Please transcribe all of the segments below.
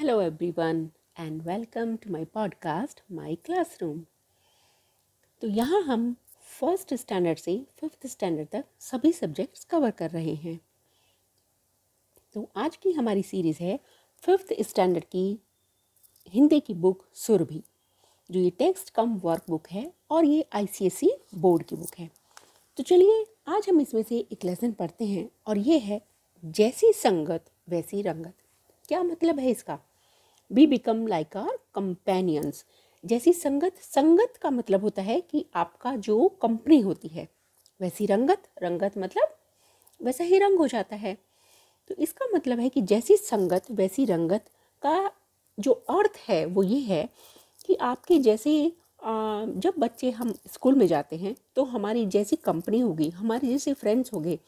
hello everyone and welcome to my podcast my classroom तो यहाँ हम फर्स्ट स्टैंडर्ड से फिफ्थ स्टैंडर्ड तक सभी सब्जेक्ट्स कवर कर रहे हैं तो आज की हमारी सीरीज़ है फिफ्थ स्टैंडर्ड की हिंदी की बुक सुरभि जो ये टेक्स्ट कम वर्क बुक है और ये आईसीएसई बोर्ड e की बुक है तो चलिए आज हम इसमें से एक लेसन पढ़ते हैं और ये है जैसी संगत वैसी रंगत क्या मतलब है इसका we become like our companions जैसी संगत संगत का मतलब होता है कि आपका जो कंपनी होती है वैसी रंगत रंगत मतलब वैसा ही रंग हो जाता है तो इसका मतलब है कि जैसी संगत वैसी रंगत का जो अर्थ है वो ये है कि आपके जैसे जब बच्चे हम स्कूल में जाते हैं तो हमारी जैसी कंपनी होगी हमारे जैसे फ्रेंड्स होंगे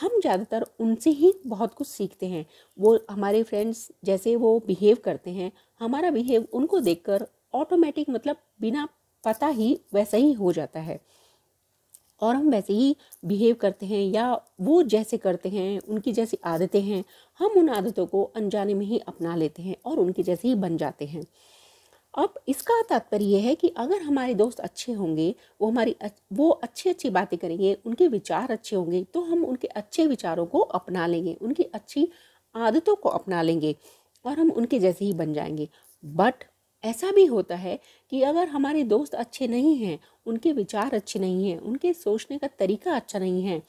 हम ज़्यादातर उनसे ही बहुत कुछ सीखते हैं वो हमारे फ्रेंड्स जैसे वो बिहेव करते हैं हमारा बिहेव उनको देखकर ऑटोमेटिक मतलब बिना पता ही वैसा ही हो जाता है और हम वैसे ही बिहेव करते हैं या वो जैसे करते हैं उनकी जैसी आदतें हैं हम उन आदतों को अनजाने में ही अपना लेते हैं और उनके जैसे ही बन जाते हैं अब इसका तात्पर्य है कि अगर हमारे दोस्त अच्छे होंगे वो हमारी वो अच्छी अच्छी बातें करेंगे उनके विचार अच्छे होंगे तो हम उनके अच्छे विचारों को अपना लेंगे उनकी अच्छी आदतों को अपना लेंगे और हम उनके जैसे ही बन जाएंगे बट ऐसा भी होता है कि अगर हमारे दोस्त अच्छे नहीं हैं उनके विचार अच्छे नहीं हैं उनके सोचने का तरीका अच्छा नहीं है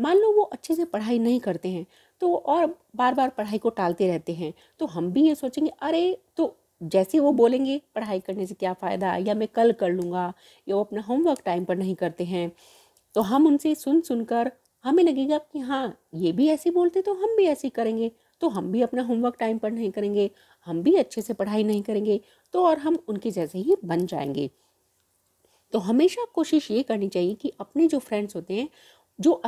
मान लो वो अच्छे से पढ़ाई नहीं करते हैं तो और बार बार पढ़ाई को टालते रहते हैं तो हम भी ये सोचेंगे अरे तो जैसे वो बोलेंगे पढ़ाई करने से क्या फ़ायदा या मैं कल कर लूँगा या वो अपना होमवर्क टाइम पर नहीं करते हैं तो हम उनसे सुन सुनकर हमें लगेगा कि हाँ ये भी ऐसे बोलते तो हम भी ऐसे करेंगे तो हम भी अपना होमवर्क टाइम पर नहीं करेंगे हम भी अच्छे से पढ़ाई नहीं करेंगे तो और हम उनके जैसे ही बन जाएंगे तो हमेशा कोशिश ये करनी चाहिए कि अपने जो फ्रेंड्स होते हैं जो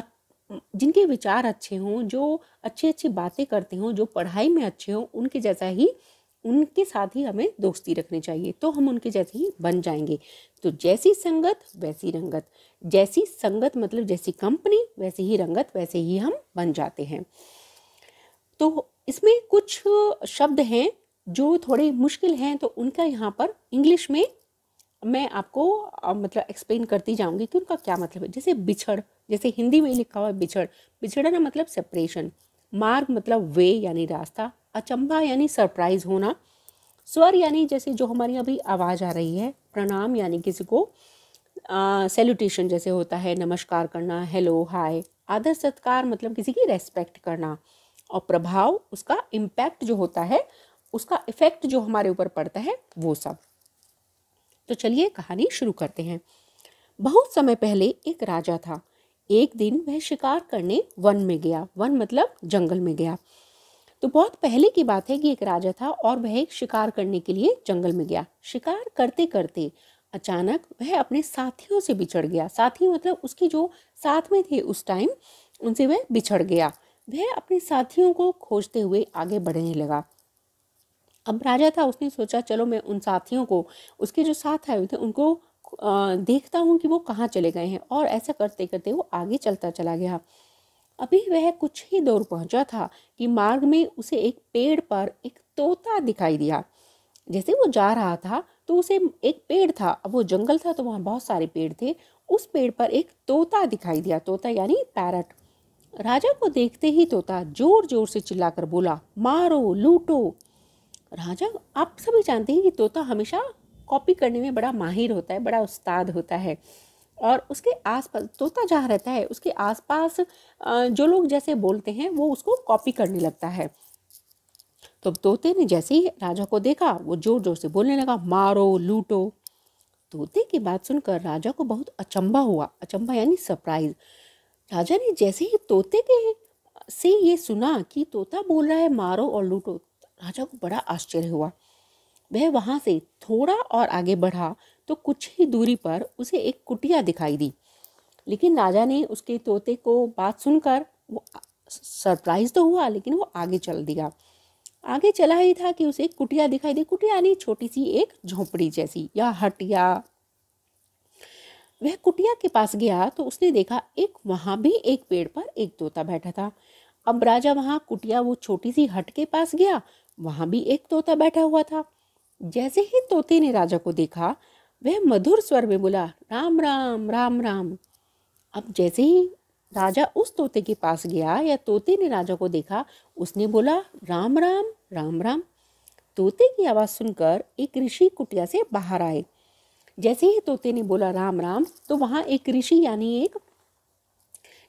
जिनके विचार अच्छे हों जो अच्छी अच्छी बातें करते हों जो पढ़ाई में अच्छे हों उनके जैसा ही उनके साथ ही हमें दोस्ती रखनी चाहिए तो हम उनके जैसे ही बन जाएंगे तो जैसी संगत वैसी रंगत जैसी संगत मतलब जैसी कंपनी वैसी ही रंगत वैसे ही हम बन जाते हैं तो इसमें कुछ शब्द हैं जो थोड़े मुश्किल हैं तो उनका यहाँ पर इंग्लिश में मैं आपको मतलब एक्सप्लेन करती जाऊंगी कि उनका क्या मतलब है जैसे बिछड़ जैसे हिंदी में लिखा हुआ है बिछड़ बिछड़ना मतलब सेपरेशन मार्ग मतलब वे यानी रास्ता अचंबा यानी सरप्राइज होना स्वर यानी जैसे जो हमारी अभी आवाज़ आ रही है प्रणाम यानी किसी को सेल्यूटेशन जैसे होता है नमस्कार करना हेलो हाय आदर सत्कार मतलब किसी की रेस्पेक्ट करना और प्रभाव उसका इम्पैक्ट जो होता है उसका इफेक्ट जो हमारे ऊपर पड़ता है वो सब तो चलिए कहानी शुरू करते हैं बहुत समय पहले एक राजा था एक दिन वह शिकार करने वन में गया वन मतलब जंगल में गया तो बहुत पहले की बात है कि एक राजा था और वह एक शिकार करने के लिए जंगल में गया शिकार करते करते अचानक वह अपने साथियों से बिछड़ गया साथी मतलब उसकी जो साथ में थे उस टाइम उनसे वह बिछड़ गया वह अपने साथियों को खोजते हुए आगे बढ़ने लगा अब राजा था उसने सोचा चलो मैं उन साथियों को उसके जो साथ आए हुए थे उनको देखता हूँ कि वो कहाँ चले गए हैं और ऐसा करते करते वो आगे चलता चला गया अभी वह कुछ ही दूर पहुंचा था कि मार्ग में उसे एक पेड़ पर एक तोता दिखाई दिया जैसे वो जा रहा था तो उसे एक पेड़ था अब वो जंगल था तो वहाँ बहुत सारे पेड़ थे उस पेड़ पर एक तोता दिखाई दिया तोता यानी पैरट राजा को देखते ही तोता जोर जोर से चिल्लाकर बोला मारो लूटो राजा आप सभी जानते हैं कि तोता हमेशा कॉपी करने में बड़ा माहिर होता है बड़ा उस्ताद होता है और उसके आसपास तोता जहाँ रहता है उसके आसपास जो लोग जैसे बोलते हैं वो उसको कॉपी करने लगता है तो तोते ने जैसे ही राजा को देखा वो जोर जोर से बोलने लगा मारो लूटो तोते की बात सुनकर राजा को बहुत अचंबा हुआ अचंबा यानी सरप्राइज राजा ने जैसे ही तोते के से ये सुना कि तोता बोल रहा है मारो और लूटो राजा को बड़ा आश्चर्य हुआ वह वहाँ से थोड़ा और आगे बढ़ा तो कुछ ही दूरी पर उसे एक कुटिया दिखाई दी लेकिन राजा ने उसके तोते को बात सुनकर वो सरप्राइज तो हुआ लेकिन वो आगे चल दिया आगे चला ही था कि उसे एक कुटिया दिखाई दी कुटिया नहीं छोटी सी एक झोपड़ी जैसी या हटिया वह कुटिया के पास गया तो उसने देखा एक वहां भी एक पेड़ पर एक तोता बैठा था अब राजा वहां कुटिया वो छोटी सी हट के पास गया वहां भी एक तोता बैठा हुआ था जैसे ही तोते ने राजा को देखा वह मधुर स्वर में बोला राम राम राम राम अब जैसे ही राजा उस तोते के पास गया या तोते ने राजा को देखा उसने बोला राम राम राम राम तोते की आवाज़ सुनकर एक ऋषि कुटिया से बाहर आए जैसे ही तोते ने बोला राम राम तो वहां एक ऋषि यानी एक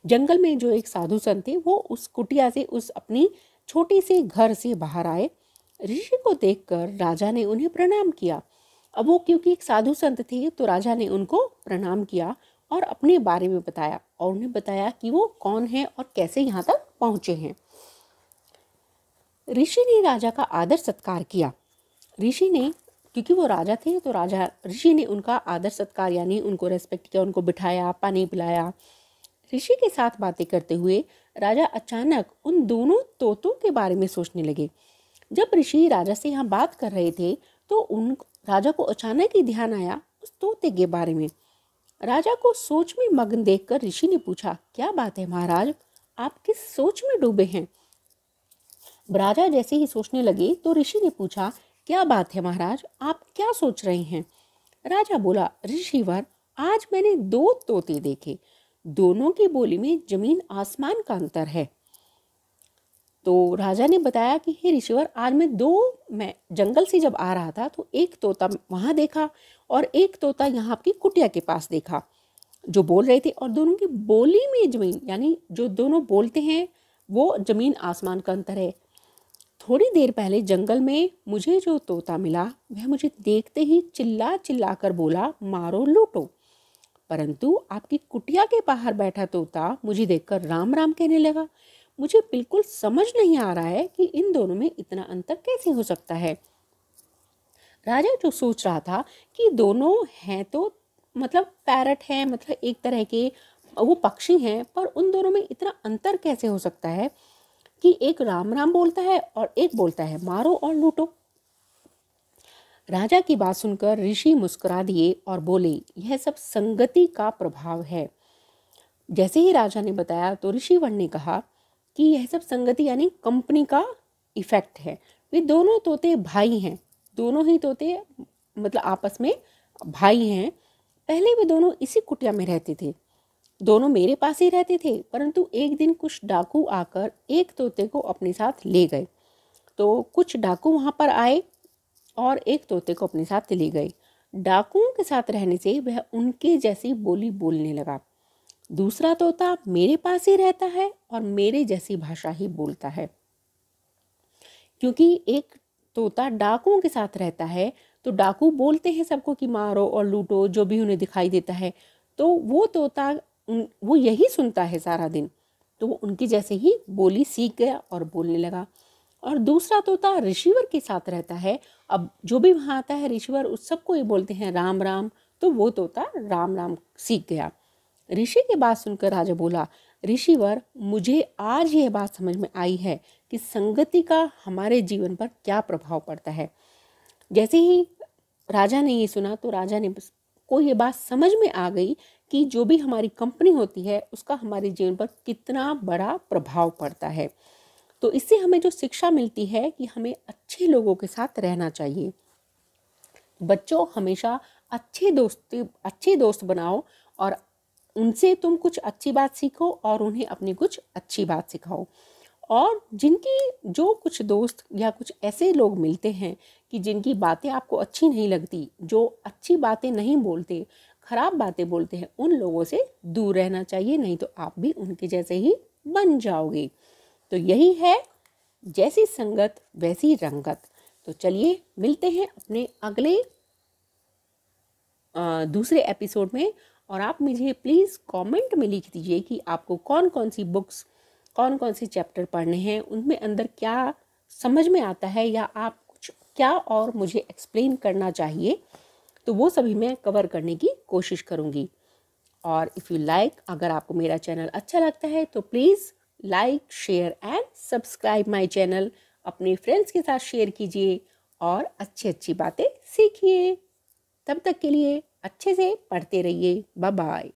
जंगल में जो एक साधु संत थे वो उस कुटिया से उस अपनी छोटे से घर से बाहर आए ऋषि को देखकर राजा ने उन्हें प्रणाम किया अब वो क्योंकि एक साधु संत थे तो राजा ने उनको प्रणाम किया और अपने बारे में बताया और उन्हें बताया कि वो कौन है और कैसे यहाँ तक पहुँचे हैं ऋषि ने राजा का आदर सत्कार किया ऋषि ने क्योंकि वो राजा थे तो राजा ऋषि ने उनका आदर सत्कार यानी उनको रेस्पेक्ट किया उनको बिठाया पानी पिलाया ऋषि के साथ बातें करते हुए राजा अचानक उन दोनों तोतों के बारे में सोचने लगे जब ऋषि राजा से यहाँ बात कर रहे थे तो उन राजा को अचानक ही ध्यान आया उस तोते के बारे में राजा को सोच में मग्न देखकर ऋषि ने पूछा क्या बात है महाराज आप किस सोच में डूबे हैं राजा जैसे ही सोचने लगे तो ऋषि ने पूछा क्या बात है महाराज आप क्या सोच रहे हैं राजा बोला ऋषिवर आज मैंने दो तोते देखे दोनों की बोली में जमीन आसमान का अंतर है तो राजा ने बताया कि हे ऋषिवर आज मैं दो मैं जंगल से जब आ रहा था तो एक तोता वहाँ देखा और एक तोता यहाँ आपकी कुटिया के पास देखा जो बोल रहे थे और दोनों की बोली में जमीन यानी जो दोनों बोलते हैं वो ज़मीन आसमान का अंतर है थोड़ी देर पहले जंगल में मुझे जो तोता मिला वह मुझे देखते ही चिल्ला चिल्ला कर बोला मारो लूटो परंतु आपकी कुटिया के बाहर बैठा तोता मुझे देखकर राम राम कहने लगा मुझे बिल्कुल समझ नहीं आ रहा है कि इन दोनों में इतना अंतर कैसे हो सकता है राजा जो सोच रहा था कि दोनों हैं तो मतलब पैरट हैं मतलब एक तरह के वो पक्षी हैं पर उन दोनों में इतना अंतर कैसे हो सकता है कि एक राम राम बोलता है और एक बोलता है मारो और लूटो राजा की बात सुनकर ऋषि मुस्कुरा दिए और बोले यह सब संगति का प्रभाव है जैसे ही राजा ने बताया तो ऋषिवर ने कहा कि यह सब संगति यानी कंपनी का इफेक्ट है वे दोनों तोते भाई हैं दोनों ही तोते मतलब आपस में भाई हैं पहले वे दोनों इसी कुटिया में रहते थे दोनों मेरे पास ही रहते थे परंतु एक दिन कुछ डाकू आकर एक तोते को अपने साथ ले गए तो कुछ डाकू वहाँ पर आए और एक तोते को अपने साथ ले गए डाकुओं के साथ रहने से वह उनके जैसी बोली बोलने लगा दूसरा तोता मेरे पास ही रहता है और मेरे जैसी भाषा ही बोलता है क्योंकि एक तोता डाकुओं के साथ रहता है तो डाकू बोलते हैं सबको कि मारो और लूटो जो भी उन्हें दिखाई देता है तो वो तोता उन वो यही सुनता है सारा दिन तो वो उनकी जैसे ही बोली सीख गया और बोलने लगा और दूसरा तोता ऋषिवर के साथ रहता है अब जो भी वहाँ आता है ऋषिवर उस सबको ये बोलते हैं राम राम तो वो तोता राम राम सीख गया ऋषि की बात सुनकर राजा बोला ऋषिवर मुझे आज यह बात समझ में आई है कि संगति का हमारे जीवन पर क्या प्रभाव पड़ता है जैसे ही राजा ने ये सुना तो राजा ने को ये बात समझ में आ गई कि जो भी हमारी कंपनी होती है उसका हमारे जीवन पर कितना बड़ा प्रभाव पड़ता है तो इससे हमें जो शिक्षा मिलती है कि हमें अच्छे लोगों के साथ रहना चाहिए बच्चों हमेशा अच्छे दोस्ती अच्छे दोस्त बनाओ और उनसे तुम कुछ अच्छी बात सीखो और उन्हें अपनी कुछ अच्छी बात सिखाओ और जिनकी जो कुछ दोस्त या कुछ ऐसे लोग मिलते हैं कि जिनकी बातें आपको अच्छी नहीं लगती जो अच्छी बातें नहीं बोलते खराब बातें बोलते हैं उन लोगों से दूर रहना चाहिए नहीं तो आप भी उनके जैसे ही बन जाओगे तो यही है जैसी संगत वैसी रंगत तो चलिए मिलते हैं अपने अगले आ, दूसरे एपिसोड में और आप मुझे प्लीज़ कमेंट में लिख दीजिए कि आपको कौन कौन सी बुक्स कौन कौन से चैप्टर पढ़ने हैं उनमें अंदर क्या समझ में आता है या आप कुछ क्या और मुझे एक्सप्लेन करना चाहिए तो वो सभी मैं कवर करने की कोशिश करूँगी और इफ़ यू लाइक अगर आपको मेरा चैनल अच्छा लगता है तो please like share and subscribe my channel अपने फ्रेंड्स के साथ शेयर कीजिए और अच्छी अच्छी बातें सीखिए तब तक के लिए अच्छे से पढ़ते रहिए बाय